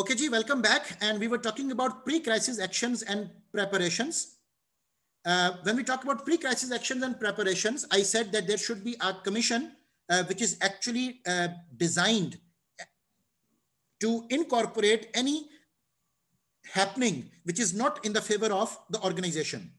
Okay, Ji, welcome back. And we were talking about pre-crisis actions and preparations. Uh, when we talk about pre-crisis actions and preparations, I said that there should be a commission uh, which is actually uh, designed to incorporate any happening which is not in the favor of the organization.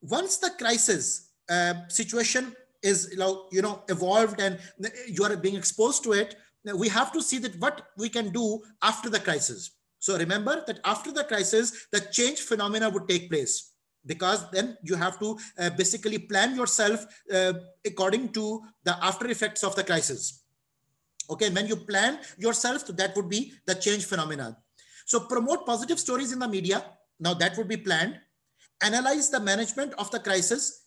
Once the crisis uh, situation is you know evolved and you are being exposed to it, we have to see that what we can do after the crisis. So remember that after the crisis, the change phenomena would take place because then you have to uh, basically plan yourself uh, according to the after effects of the crisis. Okay, when you plan yourself, that would be the change phenomena. So promote positive stories in the media. Now that would be planned. Analyze the management of the crisis.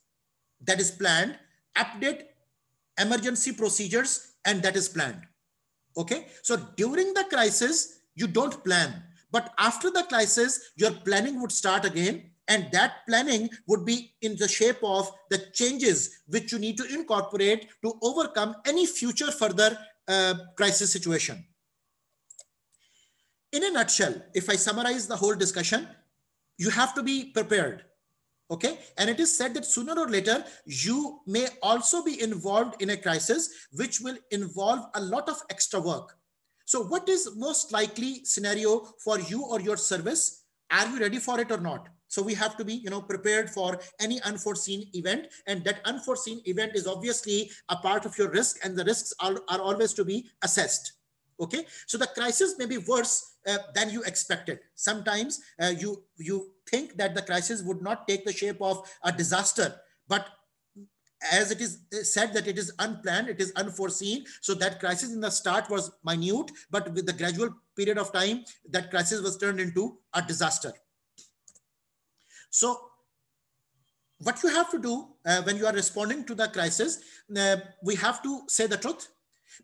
That is planned. Update emergency procedures and that is planned. Okay. So during the crisis, you don't plan. But after the crisis, your planning would start again. And that planning would be in the shape of the changes which you need to incorporate to overcome any future further uh, crisis situation. In a nutshell, if I summarize the whole discussion, you have to be prepared okay and it is said that sooner or later you may also be involved in a crisis which will involve a lot of extra work so what is most likely scenario for you or your service are you ready for it or not so we have to be you know prepared for any unforeseen event and that unforeseen event is obviously a part of your risk and the risks are, are always to be assessed okay so the crisis may be worse uh, than you expected sometimes uh, you you think that the crisis would not take the shape of a disaster, but as it is said that it is unplanned, it is unforeseen. So that crisis in the start was minute, but with the gradual period of time, that crisis was turned into a disaster. So what you have to do uh, when you are responding to the crisis, uh, we have to say the truth.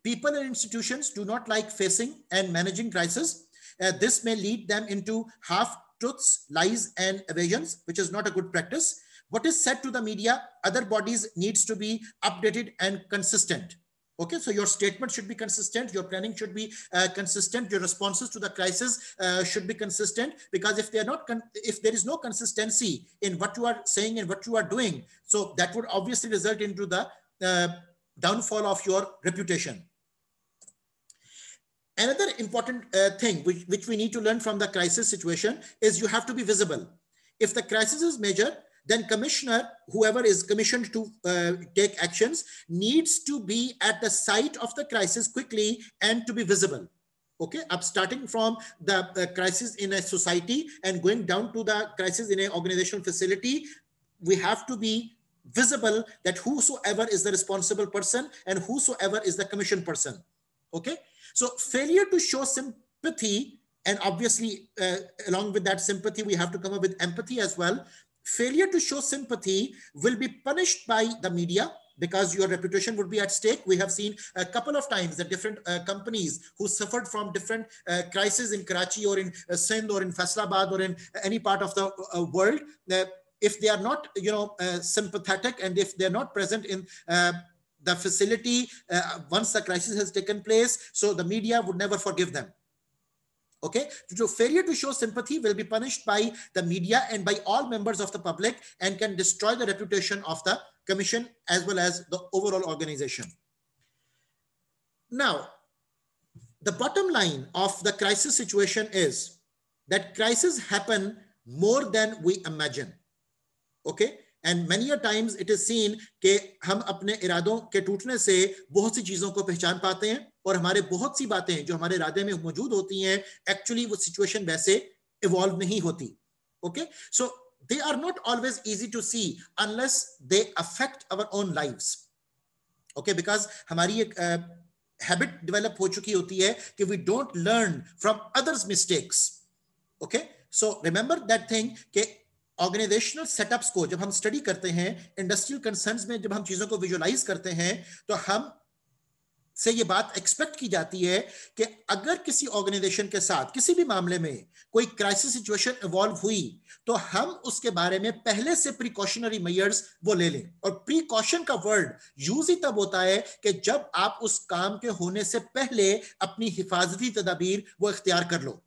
People and institutions do not like facing and managing crisis. Uh, this may lead them into half truths, lies, and evasions, which is not a good practice. What is said to the media, other bodies needs to be updated and consistent. Okay, so your statement should be consistent, your planning should be uh, consistent, your responses to the crisis uh, should be consistent because if they are not, if there is no consistency in what you are saying and what you are doing, so that would obviously result into the uh, downfall of your reputation. Another important uh, thing which, which we need to learn from the crisis situation is you have to be visible. If the crisis is major, then commissioner, whoever is commissioned to uh, take actions, needs to be at the site of the crisis quickly and to be visible. Okay, up starting from the, the uh, crisis in a society and going down to the crisis in an organizational facility, we have to be visible that whosoever is the responsible person and whosoever is the commission person. Okay, so failure to show sympathy, and obviously uh, along with that sympathy, we have to come up with empathy as well. Failure to show sympathy will be punished by the media because your reputation would be at stake. We have seen a couple of times that different uh, companies who suffered from different uh, crises in Karachi or in uh, Sindh or in Faisalabad or in uh, any part of the uh, world, uh, if they are not, you know, uh, sympathetic and if they're not present in the facility uh, once the crisis has taken place so the media would never forgive them okay so failure to show sympathy will be punished by the media and by all members of the public and can destroy the reputation of the commission as well as the overall organization now the bottom line of the crisis situation is that crises happen more than we imagine okay and many times it is seen के हम अपने इरादों के टूटने से बहुत सी चीजों को पहचान पाते हैं और हमारे बहुत सी बातें जो हमारे इरादे में मौजूद होती हैं एक्चुअली वो सिचुएशन वैसे इवॉल्व नहीं होती okay so they are not always easy to see unless they affect our own life okay because हमारी एक हैबिट डेवलप हो चुकी होती है कि we don't learn from others mistakes okay so remember that thing organisational setups को जब हम स्टडी करते हैं इंडस्ट्रियल कंसर्न में जब हम चीजों को विजुअलाइज करते हैं तो हम से ये बात एक्सपेक्ट की जाती है कि अगर किसी ऑर्गेनाइजेशन के साथ किसी भी मामले में कोई क्राइसिस सिचुएशन इवॉल्व हुई तो हम उसके बारे में पहले से प्रिकॉशनरी मेयर्स वो ले लें और प्रिकॉशन का वर्ड यूज ही तब होता है कि जब आप उस काम के होने से पहले अपनी हिफाजती तदाबीर वो इख्तियार कर लो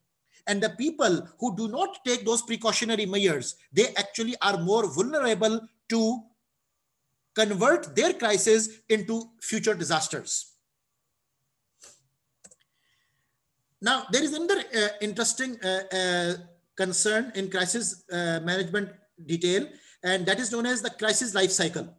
And the people who do not take those precautionary measures, they actually are more vulnerable to convert their crisis into future disasters. Now, there is another uh, interesting uh, uh, concern in crisis uh, management detail, and that is known as the crisis life cycle.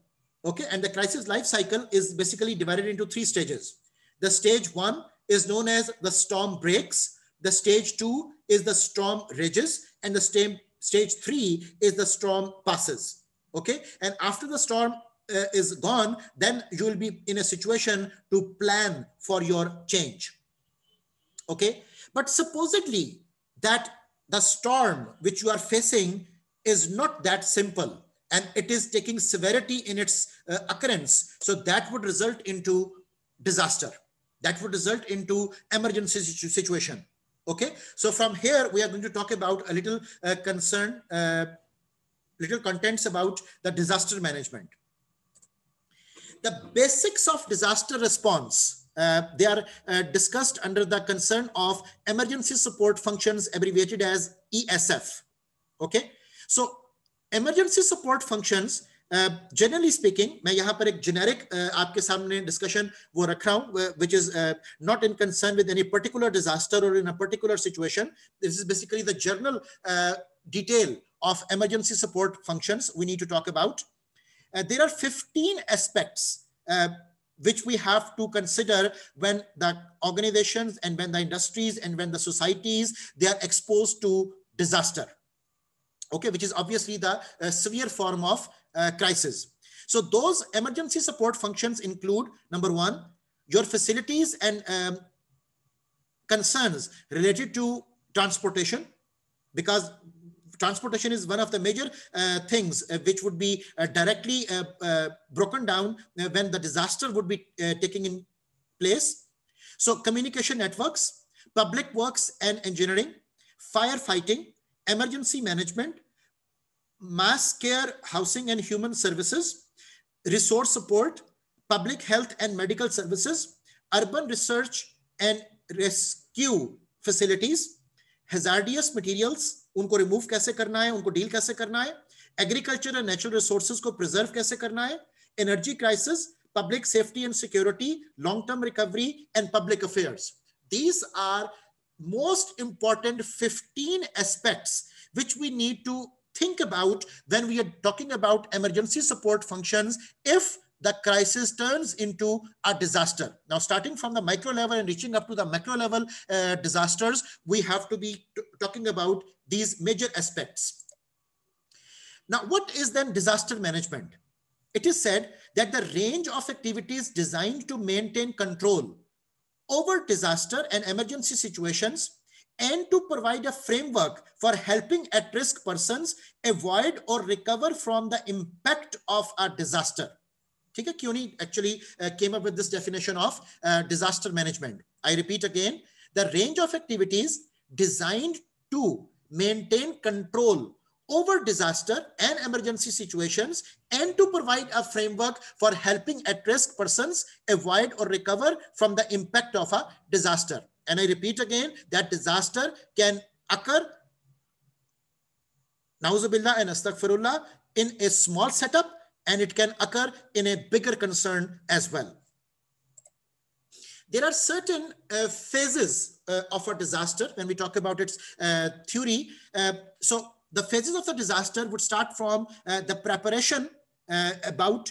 Okay, and the crisis life cycle is basically divided into three stages. The stage one is known as the storm breaks. The stage two is the storm ridges and the stem, stage three is the storm passes. Okay. And after the storm uh, is gone, then you will be in a situation to plan for your change. Okay. But supposedly that the storm which you are facing is not that simple and it is taking severity in its uh, occurrence. So that would result into disaster. That would result into emergency situation. Okay, so from here, we are going to talk about a little uh, concern, uh, little contents about the disaster management. The basics of disaster response, uh, they are uh, discussed under the concern of emergency support functions abbreviated as ESF. Okay, so emergency support functions generally uh, speaking मैं यहाँ पर एक generic uh, आपके सामने discussion वो रख रहा हूँ which is not in concern with any particular disaster और in a particular situation this is basically the general detail of emergency support functions we need to talk about. Uh, there are 15 aspects uh, which we have to consider when the organizations and when the industries and when the societies, they are exposed to disaster. Okay, which is obviously the uh, severe form of uh, crisis. So those emergency support functions include number one, your facilities and um, concerns related to transportation, because transportation is one of the major uh, things uh, which would be uh, directly uh, broken down when the disaster would be taking in place. So communication networks, public works and engineering, firefighting, emergency management, mass care, housing and human services, resource support, public health and medical services, urban research and rescue facilities, hazardous materials, unko remove kaise karna hai unko deal kaise karna hai agriculture and natural resources ko preserve kaise karna hai energy crisis public safety and security, long-term recovery, and public affairs. These are most important 15 aspects which we need to think about when we are talking about emergency support functions if the crisis turns into a disaster. Now, starting from the micro level and reaching up to the macro level uh, disasters, we have to be talking about these major aspects. Now, what is then disaster management? It is said that the range of activities designed to maintain control over disaster and emergency situations and to provide a framework for helping at-risk persons avoid or recover from the impact of a disaster. Okay, CUNY actually uh, came up with this definition of uh, disaster management. I repeat again, the range of activities designed to maintain control over disaster and emergency situations and to provide a framework for helping at-risk persons avoid or recover from the impact of a disaster. And I repeat again, that disaster can occur, nauzubillah and astaghfirullah, in a small setup and it can occur in a bigger concern as well. There are certain uh, phases uh, of a disaster when we talk about its uh, theory. Uh, so the phases of the disaster would start from uh, the preparation uh, about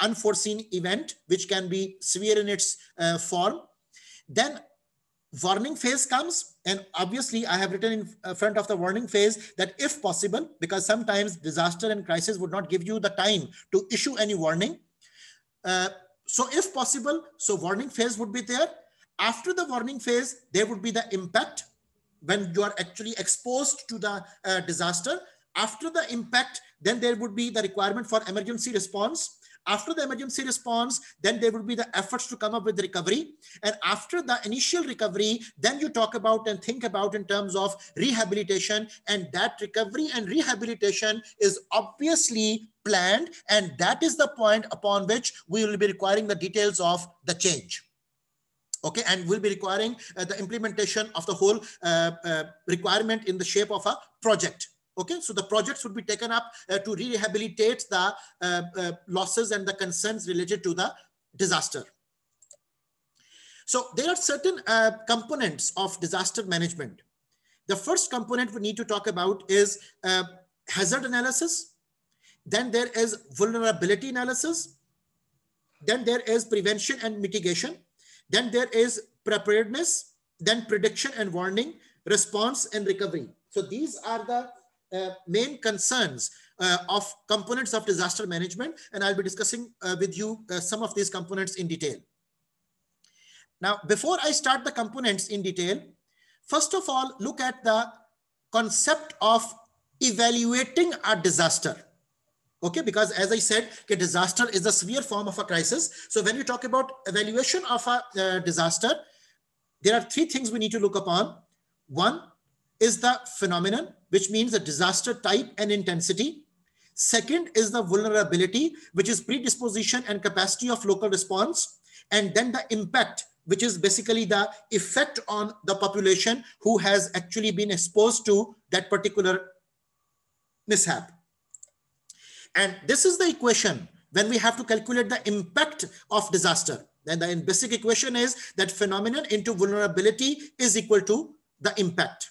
unforeseen event, which can be severe in its form. Then warning phase comes and obviously i have written in uh, front of the warning phase that if possible because sometimes disaster and crisis would not give you the time to issue any warning uh, so if possible so warning phase would be there after the warning phase there would be the impact when you are actually exposed to the uh, disaster after the impact then there would be the requirement for emergency response after the emergency response, then there will be the efforts to come up with recovery. And after the initial recovery, then you talk about and think about in terms of rehabilitation. And that recovery and rehabilitation is obviously planned. And that is the point upon which we will be requiring the details of the change okay and we will be requiring uh, the implementation of the whole uh, uh, requirement in the shape of a project Okay, so the projects would be taken up uh, to rehabilitate the uh, uh, losses and the concerns related to the disaster. So there are certain uh, components of disaster management. The first component we need to talk about is uh, hazard analysis. Then there is vulnerability analysis. Then there is prevention and mitigation. Then there is preparedness. Then prediction and warning, response and recovery. So these are the uh, main concerns uh, of components of disaster management. And I'll be discussing uh, with you some of these components in detail. Now, before I start the components in detail, first of all, look at the concept of evaluating a disaster. Okay, because as I said, a disaster is a severe form of a crisis. So when you talk about evaluation of a uh, disaster, there are three things we need to look upon. One is the phenomenon which means the disaster type and intensity. Second is the vulnerability, which is predisposition and capacity of local response. And then the impact, which is basically the effect on the population who has actually been exposed to that particular mishap. And this is the equation when we have to calculate the impact of disaster. Then the basic equation is that phenomenon into vulnerability is equal to the impact.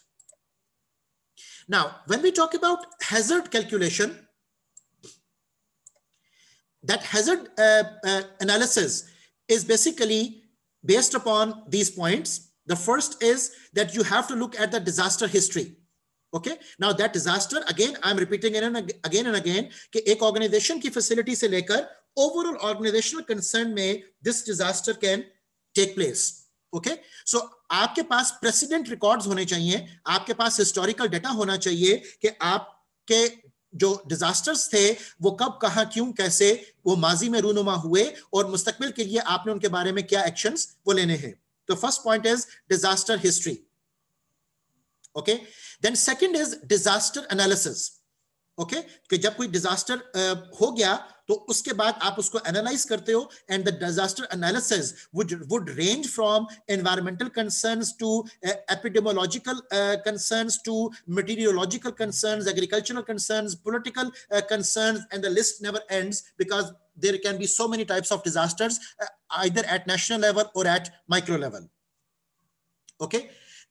Now, when we talk about hazard calculation, that hazard uh, uh, analysis is basically based upon these points. The first is that you have to look at the disaster history. Okay. Now that disaster, again, I'm repeating it again and again, that organization की facility से lekar, overall organizational concern may this disaster can take place. Okay so आपके पास president records होने चाहिए आपके पास historical data होना चाहिए कि आपके जो डिजास्टर्स थे वो कब कहा क्यों कैसे वो माजी में रूनुमा हुए और मुस्तकबिल के लिए आपने उनके बारे में क्या एक्शन वो लेने हैं तो first point is disaster history okay then second is disaster analysis okay okay? कि जब कोई डिजास्टर uh, हो गया तो उसके बाद आप उसको एनालाइज करते हो and the disaster analysis would would range from environmental concerns to epidemiological concerns to meteorological concerns agricultural concerns political concerns and the list never ends because there can be so many types of disasters uh, either at national level or at micro level okay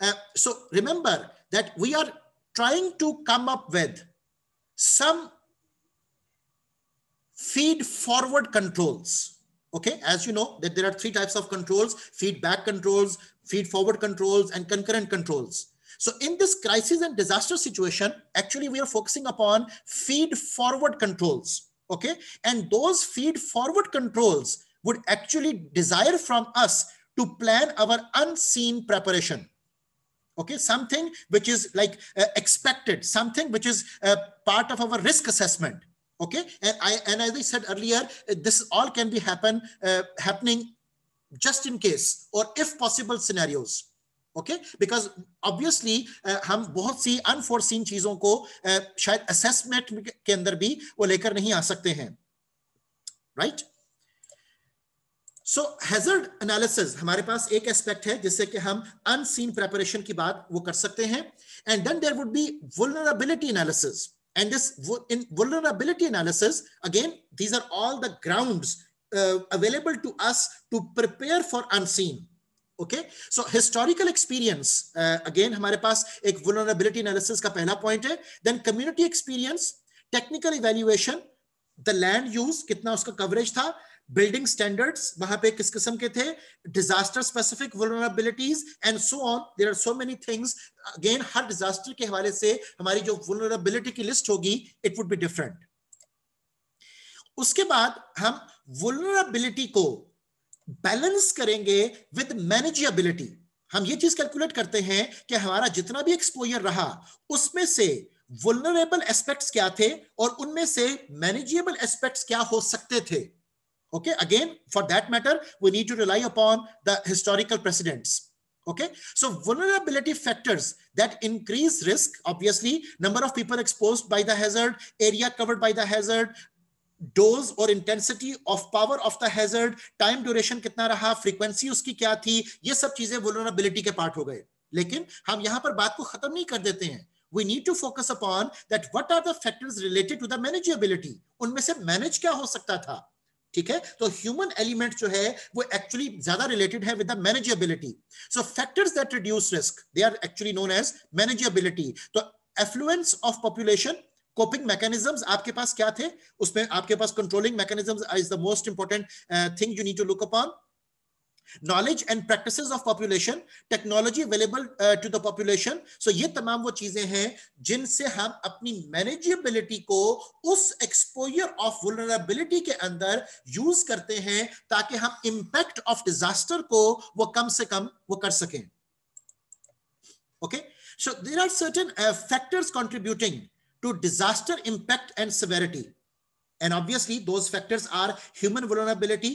uh, so remember that we are trying to come up with some feed forward controls. Okay, as you know that there are three types of controls, feedback controls, feed forward controls, and concurrent controls. So in this crisis and disaster situation, actually we are focusing upon feed forward controls. Okay, and those feed forward controls would actually desire from us to plan our unseen preparation okay something which is like uh, expected something which is uh, part of our risk assessment okay and i and as i said earlier uh, this all can be happen uh, happening just in case or if possible scenarios okay because obviously हम बहुत सी unforeseen चीजों को uh, शायद assessment के अंदर भी वो लेकर नहीं आ सकते हैं right right? So hazard analysis हमारे पास एक एस्पेक्ट है जिससे कि हम अनसीन प्रेपरेशन की बात वो कर सकते हैं and then there would be vulnerability analysis and this in vulnerability analysis again these are all the grounds uh, available to us to prepare for unseen okay so historical experience uh, again hamare paas ek vulnerability analysis ka pehla point hai then community experience technical evaluation the land use kitna uska coverage tha building standards वहां पे किस किस्म के थे disaster specific vulnerabilities and so on there are so many things again हर disaster के हवाले से हमारी जो वुलनरेबिलिटी की लिस्ट होगी इट वुड बी डिफरेंट उसके बाद हम वुलनरेबिलिटी को बैलेंस करेंगे विद मैनेजियबिलिटी हम ये चीज कैलकुलेट करते हैं कि हमारा जितना भी एक्सपोजर रहा उसमें से वुलरेबल एस्पेक्ट्स क्या थे और उनमें से मैनेजियबल एस्पेक्ट्स क्या हो सकते थे Okay, again, for that matter, we need to rely upon the historical precedents. Okay, so vulnerability factors that increase risk, obviously, number of people exposed by the hazard, area covered by the hazard, dose और intensity of power of the hazard time duration कितना रहा frequency उसकी क्या थी ये सब चीजें वोलनबिलिटी के पार्ट हो गए लेकिन हम यहां पर बात को खत्म नहीं कर देते हैं we need to focus upon that what are the factors related to the manageability उनमें से मैनेज क्या हो सकता था ठीक है तो ह्यूमन एलिमेंट जो है वो एक्चुअली ज्यादा रिलेटेड है with the manageability so factors that reduce risk they are actually known as manageability तो affluence of population coping mechanism आपके पास क्या थे उसमें आपके पास controlling mechanism is the most important thing you need to look upon knowledge and practice of population technology available to the population so ये तमाम वो चीजें हैं जिनसे हम अपनी मैनेजेबिलिटी को उस एक्सपोजर ऑफ वुलनरेबिलिटी के अंदर यूज करते हैं ताकि हम इम्पैक्ट ऑफ डिजास्टर को वो कम से कम वो कर सकें okay so there are certain factors contributing to disaster impact and severity. And obviously, those factors are human vulnerability,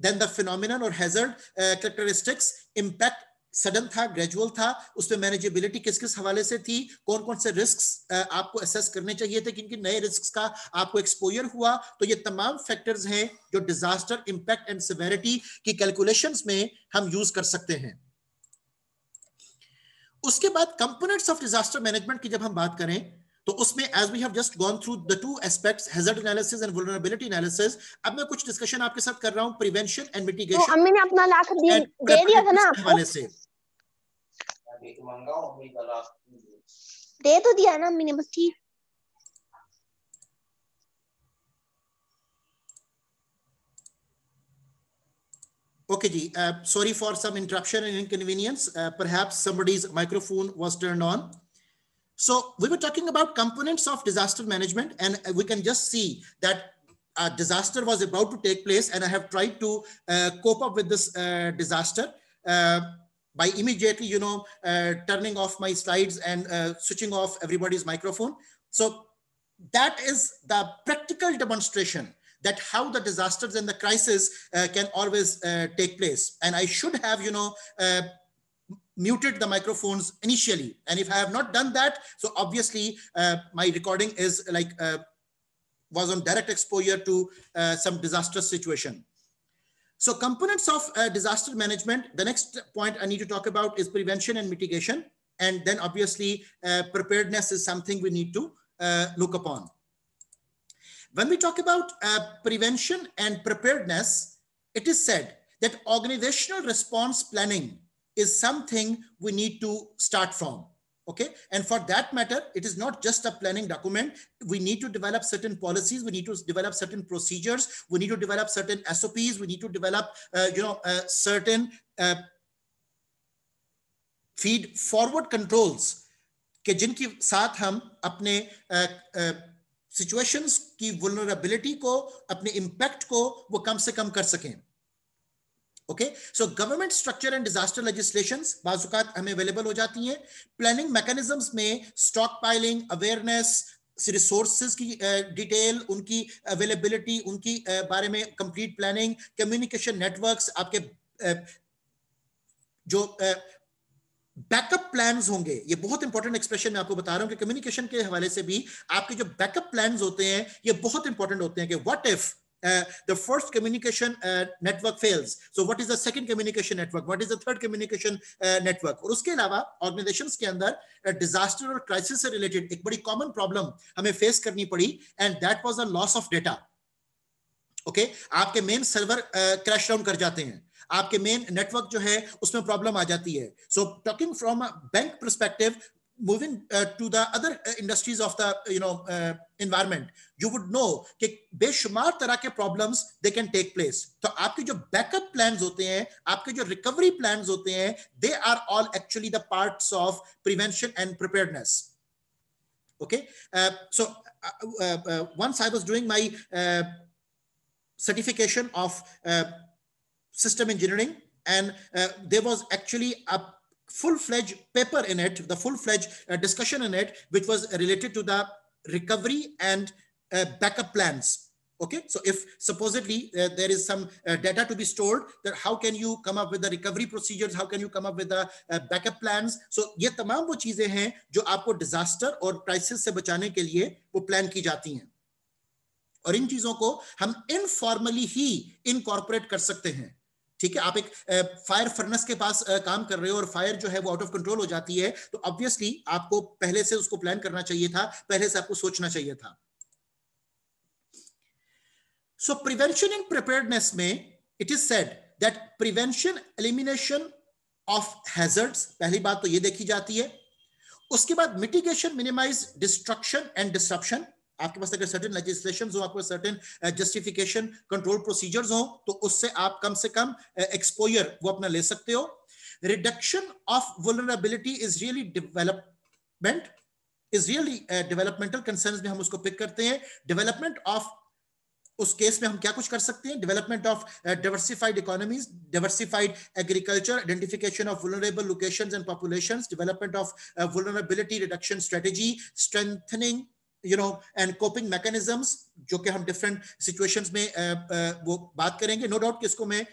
the phenomenon or और uh, characteristics impact सडन था ग्रेजुअल था उसमें मैनेजेबिलिटी किस किस हवाले से थी कौन कौन से रिस्क uh, आपको असेस करने चाहिए थे किन किन नए रिस्क का आपको एक्सपोजर हुआ तो ये तमाम फैक्टर्स हैं जो डिजास्टर इंपैक्ट एंड सिवेरिटी की कैलकुलेशंस में हम यूज कर सकते हैं उसके बाद कंपोनेंट्स ऑफ डिजास्टर मैनेजमेंट की जब हम बात करें तो उसमें as we have just gone through the two aspects hazard analysis and vulnerability analysis अब मैं कुछ डिस्कशन आपके साथ कर रहा हूं प्रिवेंशन एंड मिटिगेशन तो अम्मी अपना लाख दे, दिया था ना हवाले से दे तो दिया ना मैंने बस ठीक ओके जी sorry for some interruption and inconvenience perhaps somebody's microphone was microphone on So we were talking about components of disaster management, and uh, we can just see that a uh, disaster was about to take place, and I have tried to uh, cope up with this uh, disaster. Uh, by immediately, you know, uh, turning off my slides and switching off everybody's microphone. So that is the practical demonstration that how the disasters and the crisis can always take place. And I should have, you know, muted the microphones initially. And if I have not done that, so obviously uh, my recording is like, uh, was on direct exposure to uh, some disastrous situation. So components of uh, disaster management, the next point I need to talk about is prevention and mitigation. And then obviously uh, preparedness is something we need to uh, look upon. When we talk about prevention and preparedness, it is said that organizational response planning is something we need to start from. Okay. And for that matter, it is not just a planning document. We need to develop certain policies. We need to develop certain procedures. We need to develop certain SOPs. We need to develop, uh, you know, uh, certain uh, feed forward controls कि जिनके साथ हम अपने situations ki vulnerability ko apne impact ko wo kam se kam kar सकें okay so government structure and disaster legislation बाजुकात हमें available हो जाती हैं प्लानिंग मैकेनिज्म्स में स्टॉक पाइलिंग अवेयरनेस रिसोर्सेज की डिटेल uh, उनकी अवेलेबिलिटी उनकी uh, बारे में कंप्लीट प्लानिंग कम्युनिकेशन नेटवर्क्स आपके uh, जो बैकअप uh, प्लान्स होंगे ये बहुत इंपॉर्टेंट एक्सप्रेशन मैं आपको बता रहा हूं कि कम्युनिकेशन के हवाले से भी आपके जो बैकअप प्लान्स होते हैं ये बहुत इंपॉर्टेंट होते हैं कि what if Uh, the first communication uh, network fails. So what is the second communication network? What is the third communication uh, network? और उसके अलावा ऑर्गेनाइजेशन के अंदर डिजास्टर और क्राइसिस से रिलेटेड एक बड़ी कॉमन प्रॉब्लम हमें फेस करनी पड़ी and that was a loss of data okay आपके मेन सर्वर क्रैश डाउन कर जाते हैं आपके मेन नेटवर्क जो है उसमें प्रॉब्लम आ जाती है so talking from bank perspective moving uh, to the other uh, industries of the you know uh, environment you would know that बेशुमार तरह problems they can take place So, आपके जो backup plans होते हैं recovery plans they are all actually the parts of prevention and preparedness okay uh, so uh, uh, once I was doing my certification of system engineering and there was actually a full-fledged paper in it, the full-fledged uh, discussion in it, which was related to the recovery and uh, backup plans. Okay, so if supposedly uh, there is some uh, data to be stored, that how can you come up with the recovery procedures, how can you come up with the uh, backup plans. So ये तमाम वो चीजें हैं जो आपको disaster और crisis से बचाने के लिए वो plan की जाती हैं और इन चीजों को हम informally ही incorporate कर सकते हैं ठीक है आप एक फायर फर्नेस के पास काम कर रहे हो और फायर जो है वो आउट ऑफ कंट्रोल हो जाती है तो ऑब्वियसली आपको पहले से उसको प्लान करना चाहिए था पहले से आपको सोचना चाहिए था सो प्रिवेंशन एंड प्रिपेयरनेस में it is said that prevention elimination of hazards पहली बात तो ये देखी जाती है उसके बाद mitigation minimize destruction and disruption आपके पास अगर सर्टेन लेजिस्लेशन हो आपके सर्टेन जस्टिफिकेशन कंट्रोल प्रोसीजर्स हो तो उससे आप कम से कम एक्सपोयर uh, वो अपना ले सकते हो reduction of vulnerability is really development is really developmental concern में हम उसको पिक करते हैं डेवलपमेंट ऑफ उस केस में हम क्या कुछ कर सकते हैं development of diversified economies diversified agriculture identification of vulnerable locations and populations development of vulnerability reduction strategy strengthening you know and coping mechanisms जो कि हम डिफरेंट सिचुएशंस में वो बात करेंगे नो डाउट किसको मैं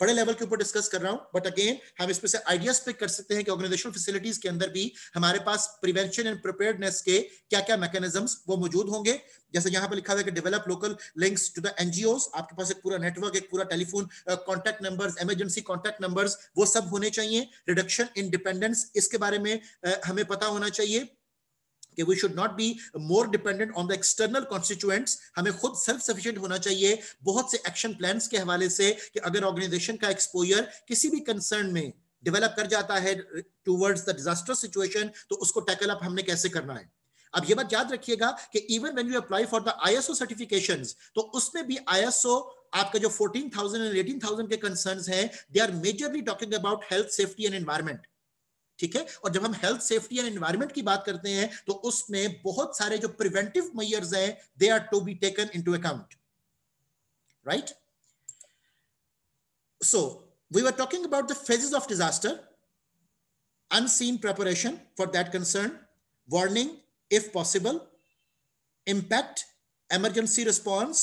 बड़े लेवल के ऊपर डिस्कस कर रहा हूं बट अगेन हम इसमें से आइडियाज पिक कर सकते हैं कि ऑर्गेनाइजेशनल फैसिलिटीज के अंदर भी हमारे पास प्रिवेंशन एंड प्रिपेयरनेस के क्या क्या मैकेनिज्म्स वो मौजूद होंगे जैसे यहाँ पे लिखा हुआ है कि develop local links to the NGO आपके पास एक पूरा नेटवर्क एक पूरा telephone contact number emergency contact number वो सब होने चाहिए रिडक्शन इन डिपेंडेंस इसके बारे में uh, हमें पता होना चाहिए कि we should not be more dependent on the external constituents हमें खुद सेल्फ सफिशिएंट होना चाहिए बहुत से एक्शन प्लान के हवाले से कि अगर ऑर्गेनाइजेशन का एक्सपोजर किसी भी कंसर्न में डेवलप कर जाता है टूवर्ड्स द डिजास्टर सिचुएशन तो उसको टैकल अप हमने कैसे करना है अब ये बात याद रखिएगा कि even when you apply for the ISO certifications तो उसमें भी आईएसओ आपका जो 14,000 एंड 18,000 के कंसर्न्स हैं they are majorly talking about health safety and environment ठीक है और जब हम हेल्थ सेफ्टी एंड एनवायरमेंट की बात करते हैं तो उसमें बहुत सारे जो प्रिवेंटिव मैयर्स हैं they are to be taken into account right so we are talking about the phases of disaster unseen preparation for that concern warning if possible impact emergency response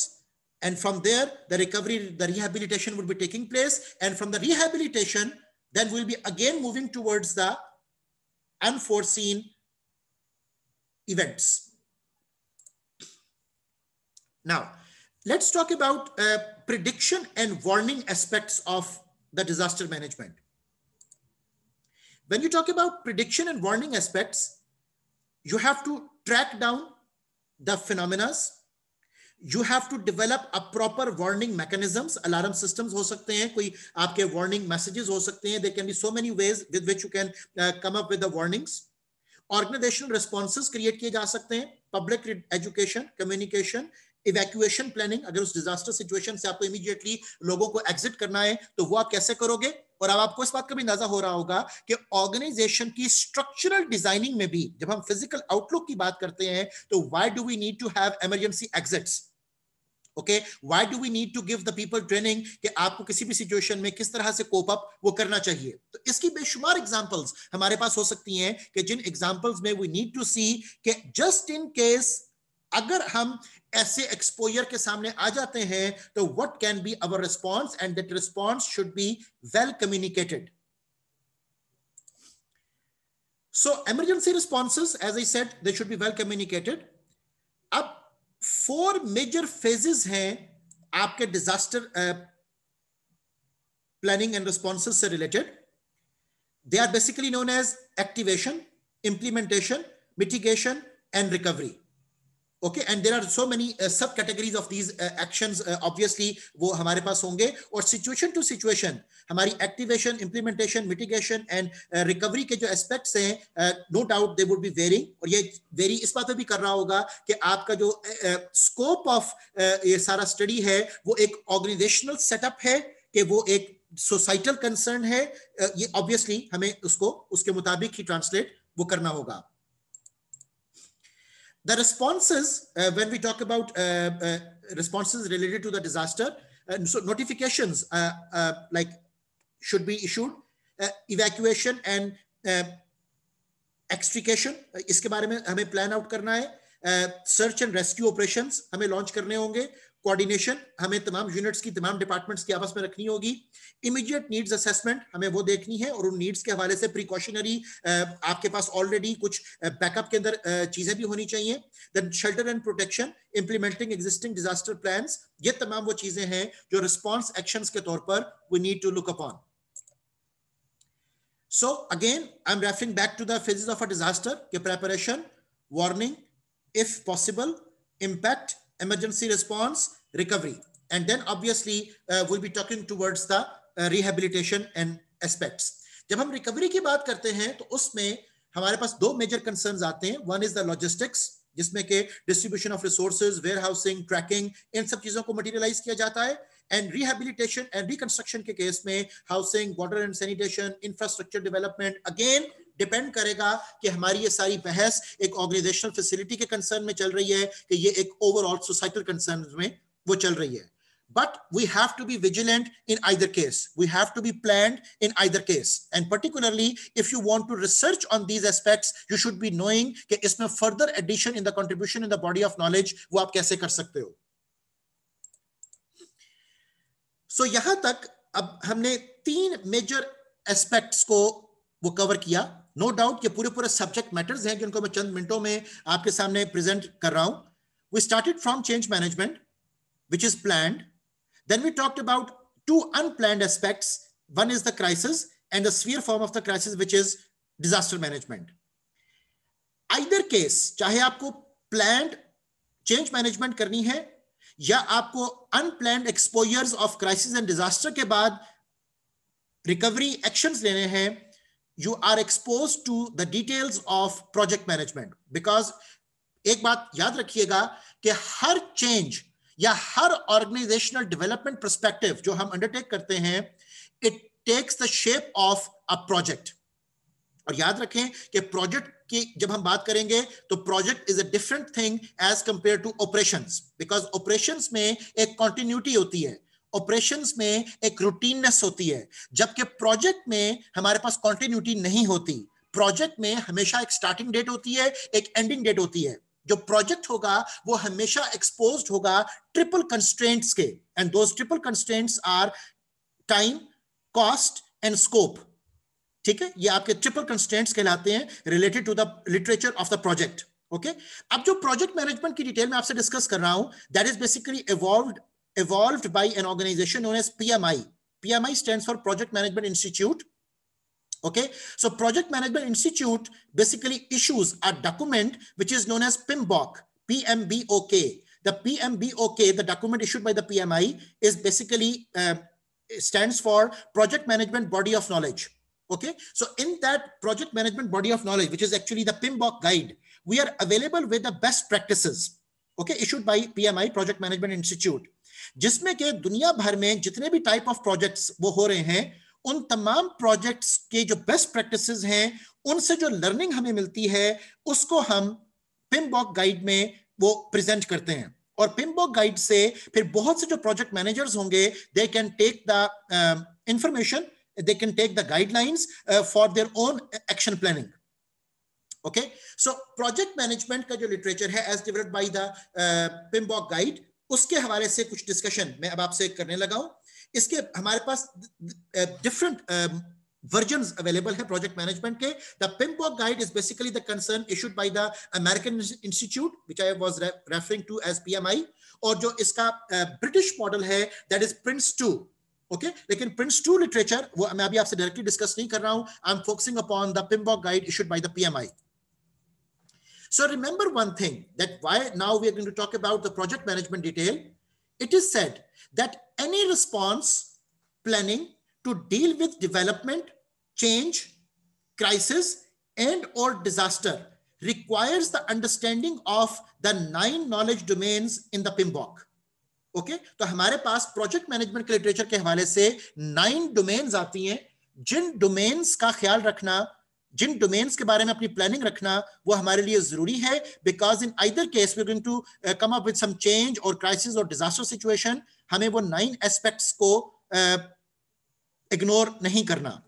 and from there the recovery the rehabilitation would be taking place and from the rehabilitation then we'll be again moving towards the unforeseen events. Now, let's talk about uh, prediction and warning aspects of the disaster management. When you talk about prediction and warning aspects, you have to track down the phenomena. You have to develop a proper warning mechanisms alarm systems हो सकते हैं कोई आपके warning messages हो सकते हैं they can be so many ways with which you can come up with warnings organizational responses create किए जा सकते हैं public education communication evacuation planning अगर उस डिजास्टर सिचुएशन से आपको इमीडिएटली लोगों को एग्जिट करना है तो वो आप कैसे करोगे और अब आपको इस बात का भी अंदाजा हो रहा होगा कि ऑर्गेनाइजेशन की स्ट्रक्चरल डिजाइनिंग में भी जब हम फिजिकल आउटलुक की बात करते हैं तो why do we need to have emergency exits okay why do we need to give the people training कि आपको किसी भी सिचुएशन में किस तरह से कोप अप वो करना चाहिए तो इसकी बेशुमार एग्जांपल्स हमारे पास हो सकती हैं कि जिन एग्जांपल्स में वी नीड टू सी कि जस्ट इन केस अगर हम ऐसे एक्सपोजर के सामने आ जाते हैं तो what can be our response and that response should be well communicated so emergency responses as I said they should be well communicated four major phases हैं आपके डिजास्टर प्लानिंग एंड रिस्पॉन्स से related they are basically known as activation implementation mitigation and recovery okay and there are so many subcategories of these actions obviously वो हमारे पास होंगे और situation to situation हमारी activation implementation mitigation and recovery के जो aspects हैं no doubt they would be varying और ये वेरी इस बात पे भी कर रहा होगा कि आपका जो scope uh, of uh, uh, ये सारा स्टडी है वो एक ऑर्गेनाइजेशनल सेटअप है कि वो एक सोसाइटल कंसर्न है uh, ये ऑब्वियसली हमें उसको उसके मुताबिक ही ट्रांसलेट वो करना होगा The responses, uh, when we talk about uh, uh responses related to the disaster, and uh, so notifications uh, like should be issued, evacuation and extrication. इसके बारे में हमें प्लान आउट करना है सर्च एंड रेस्क्यू ऑपरेशन हमें launch coordination हमें तमाम units की तमाम डिपार्टमेंट्स की आपस में रखनी होगी इमीडिएट नीड्स असेसमेंट हमें वो देखनी है और उन नीड्स के हवाले से प्रिकॉशनरी आपके पास ऑलरेडी कुछ बैकअप के अंदर चीजें भी होनी चाहिए then shelter and protection implementing existing disaster plan ये तमाम वो चीजें हैं जो रिस्पॉन्स एक्शन के तौर पर we need to look upon again I am referring back to the phases of a disaster के preparation warning if possible impact emergency response, recovery. And then obviously uh, we'll be talking towards the uh, rehabilitation and aspects. जब हम recovery की बात करते हैं तो उसमें हमारे पास दो मेजर कंसर्न आते हैं वन इज द लॉजिस्टिक्स जिसमें के distribution of resources warehousing tracking इन सब चीजों को मटेरियलाइज किया जाता है एंड रिहेबिलिटेशन एंड रिकंस्ट्रक्शन के केस में housing water and sanitation infrastructure development again depend करेगा कि हमारी ये सारी बहस एक ऑर्गेनाइजेशनल फैसिलिटी के कंसर्न में चल रही है कि ये एक ओवरऑल सोसाइटल कंसर्न में वो चल रही है but we have to be vigilant in either case we have to be plan in either case and particularly if you want to research on these aspect you should be knowing इसमें further addition in the contribution in the body of knowledge वो आप कैसे कर सकते हो सो यहां तक अब हमने तीन मेजर एस्पेक्ट्स को वो कवर किया नो डाउट ये पूरे पूरे सब्जेक्ट मैटर्स हैं जिनको मैं चंद मिनटों में आपके सामने प्रेजेंट कर रहा हूं we started from change management which is planned then we talked about two unplanned aspect one is the crisis and the severe form of the crisis which is disaster management either case चाहे आपको planned change management करनी है या आपको unplanned exposures of crisis and disaster के बाद recovery actions लेने हैं you are exposed to the details of project management because एक बात याद रखिएगा कि हर चेंज या हर ऑर्गेनाइजेशनल डेवलपमेंट परस्पेक्टिव जो हम अंडरटेक करते हैं it takes the shape of a project और याद रखें कि प्रोजेक्ट की जब हम बात करेंगे तो project is a different thing as compare to operations because operations में एक कॉन्टिन्यूटी होती है ऑपरेशंस में एक रूटीननेस होती है जबकि प्रोजेक्ट में हमारे पास कॉन्टिन्यूटी नहीं होती प्रोजेक्ट में हमेशा एक स्टार्टिंग डेट होती है एक एंडिंग डेट होती है जो प्रोजेक्ट होगा वो हमेशा एक्सपोज होगा ट्रिपल कंस्ट्रेंट्स के and those triple constraints are time cost and scope ठीक है ये आपके ट्रिपल कंस्टेंट्स कहलाते हैं related to the literature of the project okay अब जो प्रोजेक्ट मैनेजमेंट की डिटेल में आपसे डिस्कस कर रहा हूं that is basically evolve evolved by an organization known as PMI. PMI stands for Project Management Institute. Okay, so Project Management Institute basically issues a document which is known as PMBOK, PMBOK. The PMBOK, the document issued by the PMI, is basically uh, stands for Project Management Body of Knowledge. Okay, so in that project management body of knowledge, which is actually the PMBOK guide, we are available with the best practices, okay, issued by PMI, Project Management Institute. जिसमें के दुनिया भर में जितने भी type of projects वो हो रहे हैं उन तमाम प्रोजेक्ट्स के जो बेस्ट प्रैक्टिसेस हैं उनसे जो लर्निंग हमें मिलती है उसको हम पिमबॉक गाइड में वो प्रेजेंट करते हैं और पिमबॉक गाइड से फिर बहुत से जो प्रोजेक्ट मैनेजर्स होंगे they can take the information they can take the guidelines for their own action planning okay so project management का जो लिटरेचर है as as by by the guide uh, उसके हवाले से कुछ डिस्कशन मैं अब आपसे करने लगा हूं इसके हमारे पास डिफरेंट वर्जन अवेलेबल है प्रोजेक्ट मैनेजमेंट के the PMBOK guide is basically concern issued by the American institute which I was referring to S P और जो इसका ब्रिटिश मॉडल है that is PRINCE two okay लेकिन प्रिंस टू लिटरेचर वो मैं अभी आपसे डायरेक्टली डिस्कस नहीं कर रहा हूं I am focusing upon the PMBOK guide issued by the P So remember one thing that why now we are going to talk about the project management detail. It is said that any response planning to deal with development, change, crisis, and or disaster requires the understanding of the nine knowledge domains in the PMBOK. Okay okay? तो हमारे पास project management के literature के हवाले से nine domains आती हैं जिन domains का ख्याल रखना जिन डोमेन्स के बारे में अपनी प्लानिंग रखना वो हमारे लिए जरूरी है because in either case we going to come up with some change और क्राइसिस और डिजास्टर सिचुएशन हमें वो नाइन एस्पेक्ट्स को इग्नोर uh, नहीं करना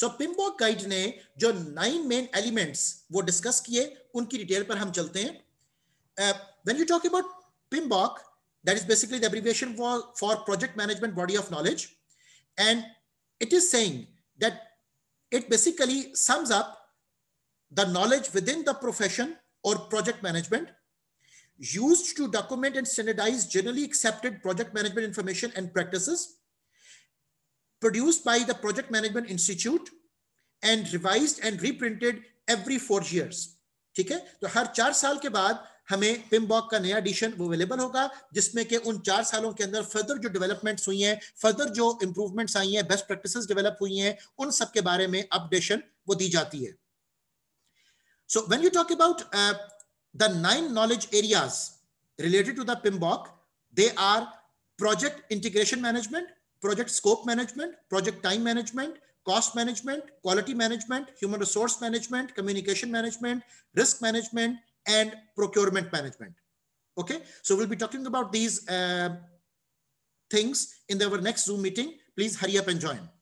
सो पिम्बो गाइड ने जो नाइन मेन एलिमेंट्स वो डिस्कस किए उनकी डिटेल पर हम चलते हैं when you talk about PMBOK that is basically the abbreviation for for project management body of knowledge. And it is saying that It basically sums up the knowledge within the profession or project management used to document and standardize generally accepted project management information and practices produced by the Project Management Institute and revised and reprinted every four years. ठीक है तो हर चार साल के बाद हमें पिमबॉक का नया एडिशन वो अवेलेबल होगा जिसमें कि उन चार सालों के अंदर फर्दर जो डेवलपमेंट्स हुई हैं फर्दर जो इम्प्रूवमेंट्स आई हैं बेस्ट प्रैक्टिसेस डेवलप हुई हैं उन सब के बारे में अपडेशन वो दी जाती है so when you talk about the nine knowledge areas related to the PMBOK they are project integration management project scope management project time management cost management quality management human resource management communication management risk management and procurement management. Okay, so we'll be talking about these uh, things in our next Zoom meeting. Please hurry up and join.